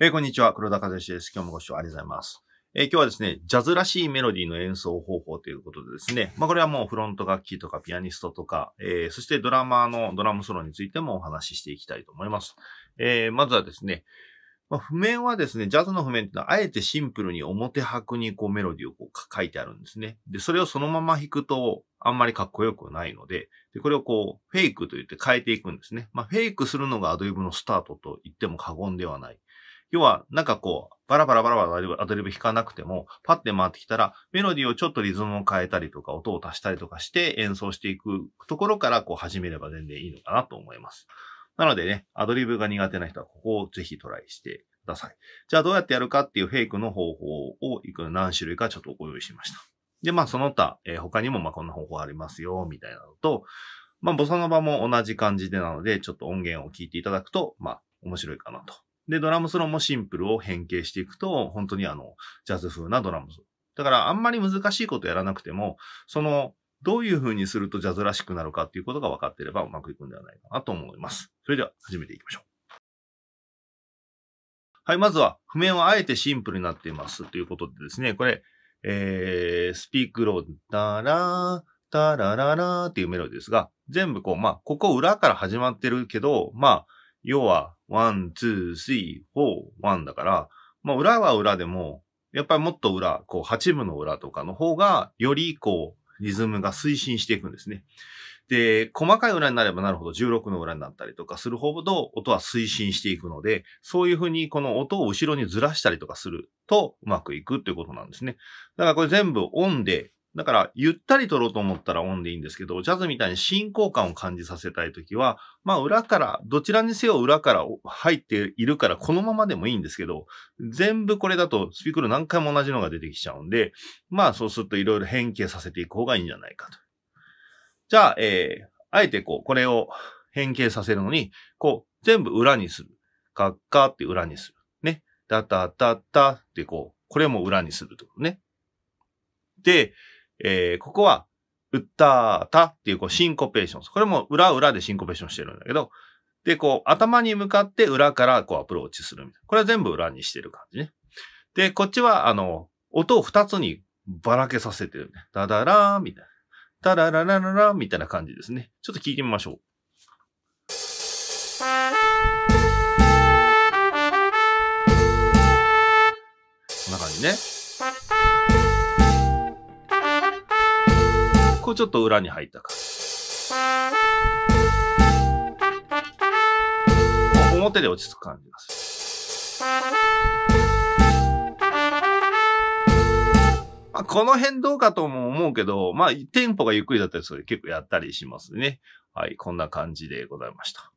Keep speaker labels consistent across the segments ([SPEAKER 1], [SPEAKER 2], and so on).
[SPEAKER 1] えー、こんにちは。黒田和義です。今日もご視聴ありがとうございます。えー、今日はですね、ジャズらしいメロディーの演奏方法ということでですね、まあこれはもうフロント楽器とかピアニストとか、えー、そしてドラマーのドラムソロについてもお話ししていきたいと思います。えー、まずはですね、まあ、譜面はですね、ジャズの譜面ってのは、あえてシンプルに表拍にこうメロディーをこう書いてあるんですね。で、それをそのまま弾くと、あんまりかっこよくないので、で、これをこう、フェイクと言って変えていくんですね。まあ、フェイクするのがアドリブのスタートと言っても過言ではない。要は、なんかこう、バラバラバラバラアドリブ弾かなくても、パッて回ってきたら、メロディーをちょっとリズムを変えたりとか、音を足したりとかして演奏していくところから、こう始めれば全然いいのかなと思います。なのでね、アドリブが苦手な人はここをぜひトライしてください。じゃあどうやってやるかっていうフェイクの方法をいく何種類かちょっとご用意しました。で、まあその他、えー、他にもまあこんな方法ありますよ、みたいなのと、まあボサノバも同じ感じでなので、ちょっと音源を聞いていただくと、まあ面白いかなとで、ドラムスロもシンプルを変形していくと、本当にあの、ジャズ風なドラムスロだからあんまり難しいことやらなくても、その、どういう風にするとジャズらしくなるかっていうことが分かっていればうまくいくんではないかなと思います。それでは始めていきましょう。はい、まずは譜面はあえてシンプルになっていますということでですね、これ、えー、スピークロー、ダラー、ダラララーっていうメロディーですが、全部こう、まあ、ここ裏から始まってるけど、まあ、要はワン、ツー、スリー、フォー、ワンだから、まあ、裏は裏でも、やっぱりもっと裏、こう、8部の裏とかの方が、より、こう、リズムが推進していくんですね。で、細かい裏になればなるほど16の裏になったりとかするほど音は推進していくので、そういうふうにこの音を後ろにずらしたりとかするとうまくいくということなんですね。だからこれ全部オンでだから、ゆったり撮ろうと思ったらオンでいいんですけど、ジャズみたいに進行感を感じさせたいときは、まあ裏から、どちらにせよ裏から入っているからこのままでもいいんですけど、全部これだとスピクル何回も同じのが出てきちゃうんで、まあそうするといろいろ変形させていく方がいいんじゃないかと。じゃあ、えー、あえてこう、これを変形させるのに、こう、全部裏にする。カッカーって裏にする。ね。タタタッってこう、これも裏にするとね。で、えー、ここは、うったーたっていうこうシンコペーション。これも裏裏でシンコペーションしてるんだけど、で、こう、頭に向かって裏からこうアプローチするみたいな。これは全部裏にしてる感じね。で、こっちは、あの、音を二つにばらけさせてる、ね。ダダラーみたいな。ダラララララみたいな感じですね。ちょっと聞いてみましょう。こんな感じね。こうちょっと裏に入ったか。表で落ち着く感じです。まあ、この辺どうかとも思うけど、まあ、テンポがゆっくりだったりする結構やったりしますね。はい、こんな感じでございました。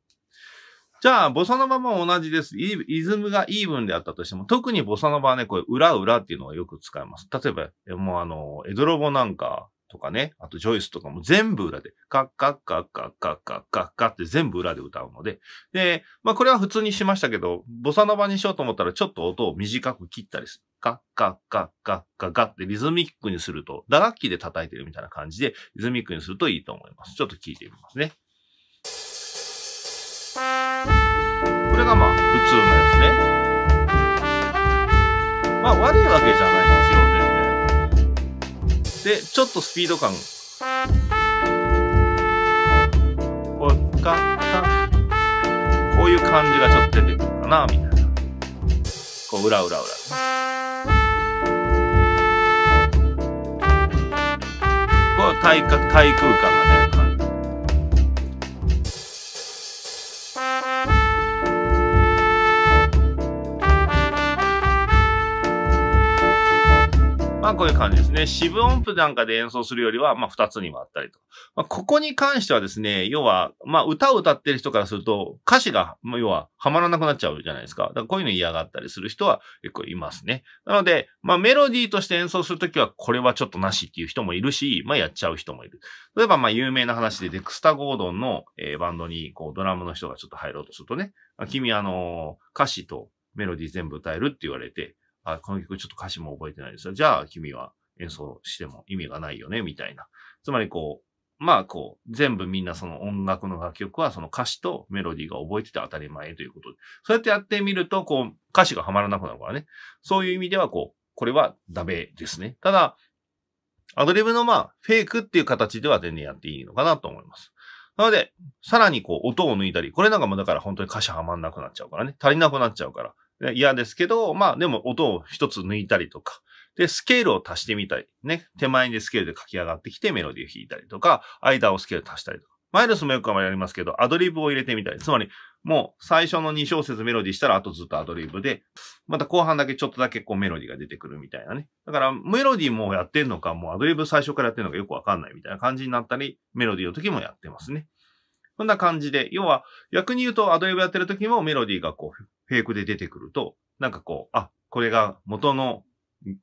[SPEAKER 1] じゃあ、ボサノバも同じです。イズムがイーブンであったとしても、特にボサノバはね、これ、裏裏っていうのがよく使います。例えば、もうあの、エドロボなんか、とかね、あとジョイスとかも全部裏で、カッカッカッカッカッカッカッカって全部裏で歌うので、で、まあこれは普通にしましたけど、ボサノバにしようと思ったらちょっと音を短く切ったりする。カッカッカッカッカッカってリズミックにすると、打楽器で叩いてるみたいな感じで、リズミックにするといいと思います。ちょっと聞いてみますね。これがまあ普通のやつね。まあ悪いわけじゃないんですよ。で、ちょっとスピード感。こう、こういう感じがちょっと出てくるかな、みたいな。こう、うらうらうら。こう、対空間が出る感じ。あ、こういう感じですね。四分音符なんかで演奏するよりは、まあ、二つにもあったりとまあ、ここに関してはですね、要は、まあ、歌を歌ってる人からすると、歌詞が、まあ、要は、はまらなくなっちゃうじゃないですか。だからこういうの嫌がったりする人は結構いますね。なので、まあ、メロディーとして演奏するときは、これはちょっとなしっていう人もいるし、まあ、やっちゃう人もいる。例えば、まあ、有名な話で、デクスタ・ゴードンの、えー、バンドに、こう、ドラムの人がちょっと入ろうとするとね、君、あのー、歌詞とメロディー全部歌えるって言われて、あ、この曲ちょっと歌詞も覚えてないです。よ。じゃあ君は演奏しても意味がないよね、みたいな。つまりこう、まあこう、全部みんなその音楽の楽曲はその歌詞とメロディーが覚えてて当たり前ということで。そうやってやってみると、こう、歌詞がはまらなくなるからね。そういう意味ではこう、これはダメですね。ただ、アドリブのまあ、フェイクっていう形では全然やっていいのかなと思います。なので、さらにこう、音を抜いたり、これなんかもだから本当に歌詞はまんなくなっちゃうからね、足りなくなっちゃうから、嫌ですけど、まあでも音を一つ抜いたりとか、で、スケールを足してみたり、ね、手前にスケールで書き上がってきてメロディーを弾いたりとか、間をスケール足したりとか。マイルスもよくやりますけど、アドリブを入れてみたり。つまり、もう最初の2小節メロディーしたら、あとずっとアドリブで、また後半だけちょっとだけこうメロディーが出てくるみたいなね。だからメロディーもやってんのか、もうアドリブ最初からやってんのかよくわかんないみたいな感じになったり、メロディーの時もやってますね。そんな感じで、要は、逆に言うと、アドリブやってる時もメロディーがこう、フェイクで出てくると、なんかこう、あ、これが元の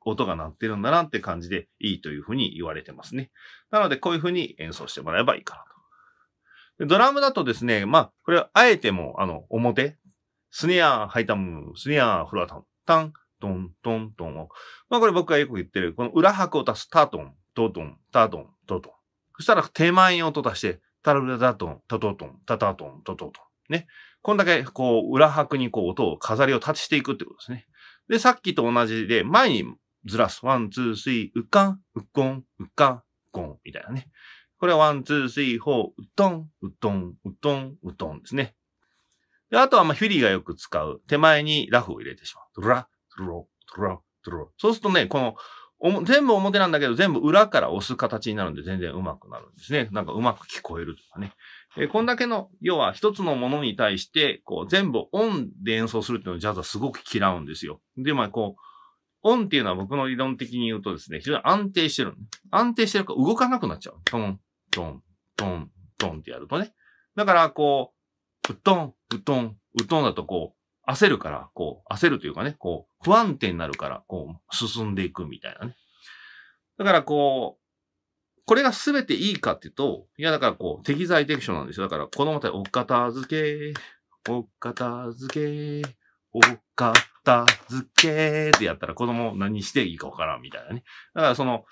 [SPEAKER 1] 音が鳴ってるんだなって感じでいいというふうに言われてますね。なので、こういうふうに演奏してもらえばいいかなと。ドラムだとですね、まあ、これはあえても、あの、表、スネア、ハイタム、スネア、フロアタン、タン、トン、トン、トンを。まあ、これ僕がよく言ってる、この裏拍を足す、タートン、トートン、タートン、トートン。そしたら手前に音足して、タラダトン、タトトン、タタトン、タトトン。ね。こんだけ、こう、裏拍にこう、音を飾りを立していくってことですね。で、さっきと同じで、前にずらす。ワン、ツー、スリー、ウッカン、ウッコン、ウッカン、ゴン、みたいなね。これはワン、ツー、スリー、フォー、ウットン、ウットン、ウットン、ウットンですね。で、あとは、ま、フィリーがよく使う、手前にラフを入れてしまう。ドラ、ドロ、ドロ、ドロ。そうするとね、この、おも全部表なんだけど、全部裏から押す形になるんで、全然うまくなるんですね。なんかうまく聞こえるとかね。えー、こんだけの、要は一つのものに対して、こう、全部オンで演奏するっていうのをジャズはすごく嫌うんですよ。で、まあこう、オンっていうのは僕の理論的に言うとですね、非常に安定してる。安定してるから動かなくなっちゃう。トン、トン、トン、トンってやるとね。だから、こう、うっとん、うっとん、うっとんだとこう、焦るから、こう、焦るというかね、こう、不安定になるから、こう、進んでいくみたいなね。だからこう、これが全ていいかっていうと、いやだからこう、適材適所なんですよ。だから子供たち、お片付け、お片付け、お片付けってやったら子供何していいかわからんみたいなね。だからその、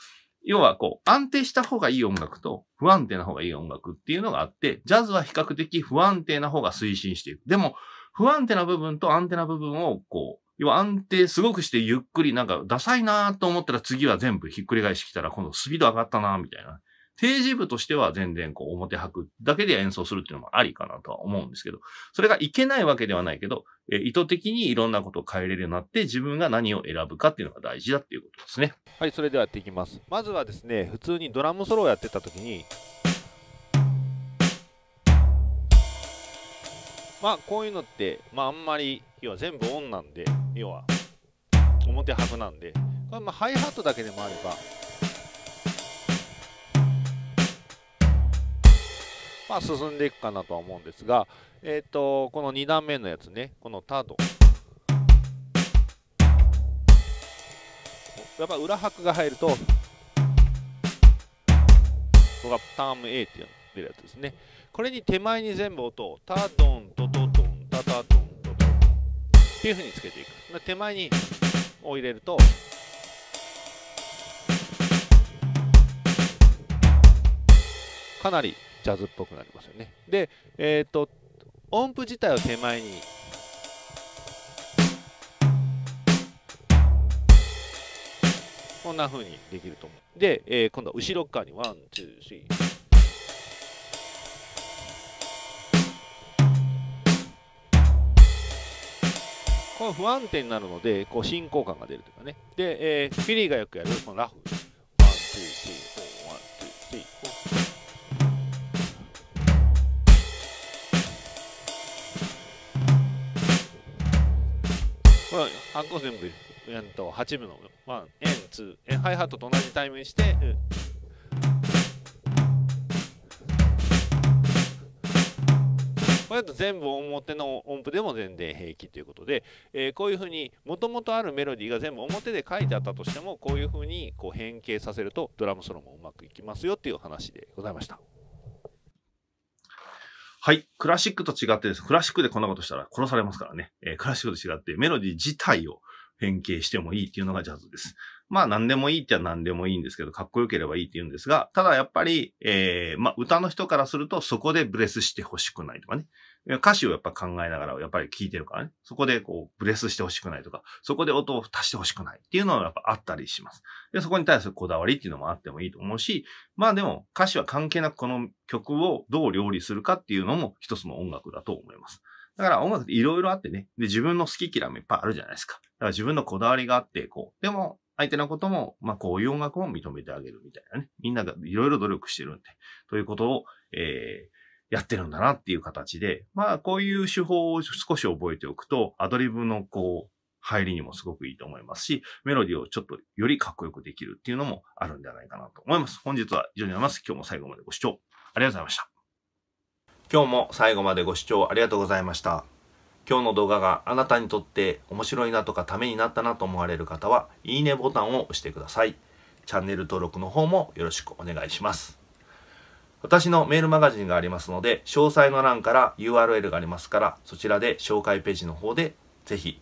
[SPEAKER 1] 要はこう、安定した方がいい音楽と不安定な方がいい音楽っていうのがあって、ジャズは比較的不安定な方が推進していく。でも、不安定な部分と安定な部分を、こう、要は安定すごくしてゆっくり、なんかダサいなと思ったら次は全部ひっくり返してきたら今度スピード上がったなみたいな。定時部としては全然こう表吐くだけで演奏するっていうのもありかなとは思うんですけど、それがいけないわけではないけど、え意図的にいろんなことを変えれるようになって自分が何を選ぶかっていうのが大事だっていうことですね。はい、それではやっていきます。まずはですね、普通にドラムソロをやってた時に、まあこういうのって、まあ、あんまり要は全部オンなんで要は表拍なんでまあハイハットだけでもあればまあ進んでいくかなとは思うんですがえっ、ー、とこの2段目のやつねこのタード。やっぱ裏拍が入るとここがターム A っていうの出るやつですねこれに手前に全部音をタドンドドドンタタトンドドンっていうふうにつけていく手前にを入れるとかなりジャズっぽくなりますよねでえっ、ー、と音符自体を手前にこんなふうにできると思うで、えー、今度は後ろ側にワンツースリーこの不安定になるのでこう進行感が出るというかねで、えー、フィリーがよくやるこのラフワンツーツーれは半個全部、えっと、8分の、ン、ツー、2、ハイハットと同じタイムにして、うんこれだと全部表の音符でも全然平気ということで、えー、こういうふうにもともとあるメロディーが全部表で書いてあったとしてもこういうふうにこう変形させるとドラムソロもうまくいきますよっていう話でございました。はい。クラシックと違ってです。クラシックでこんなことしたら殺されますからね。えー、クラシックと違ってメロディー自体を変形してもいいっていうのがジャズです。まあ何でもいいっちゃ何でもいいんですけど、かっこよければいいって言うんですが、ただやっぱり、えー、まあ歌の人からするとそこでブレスしてほしくないとかね。歌詞をやっぱ考えながらやっぱり聴いてるからね。そこでこうブレスしてほしくないとか、そこで音を足してほしくないっていうのはやっぱあったりします。で、そこに対するこだわりっていうのもあってもいいと思うし、まあでも歌詞は関係なくこの曲をどう料理するかっていうのも一つの音楽だと思います。だから音楽っていろいろあってね、で、自分の好き嫌いもいっぱいあるじゃないですか。だから自分のこだわりがあって、こう。でも、相手のことも、まあ、こういう音楽も認めてあげるみたいなね。みんながいろいろ努力してるんで、ということを、えー、やってるんだなっていう形で、まあ、こういう手法を少し覚えておくと、アドリブのこう、入りにもすごくいいと思いますし、メロディをちょっとよりかっこよくできるっていうのもあるんじゃないかなと思います。本日は以上になります。今日も最後までご視聴ありがとうございました。今日も最後までご視聴ありがとうございました。今日の動画があなたにとって面白いなとかためになったなと思われる方は、いいねボタンを押してください。チャンネル登録の方もよろしくお願いします。私のメールマガジンがありますので、詳細の欄から URL がありますから、そちらで紹介ページの方でぜひ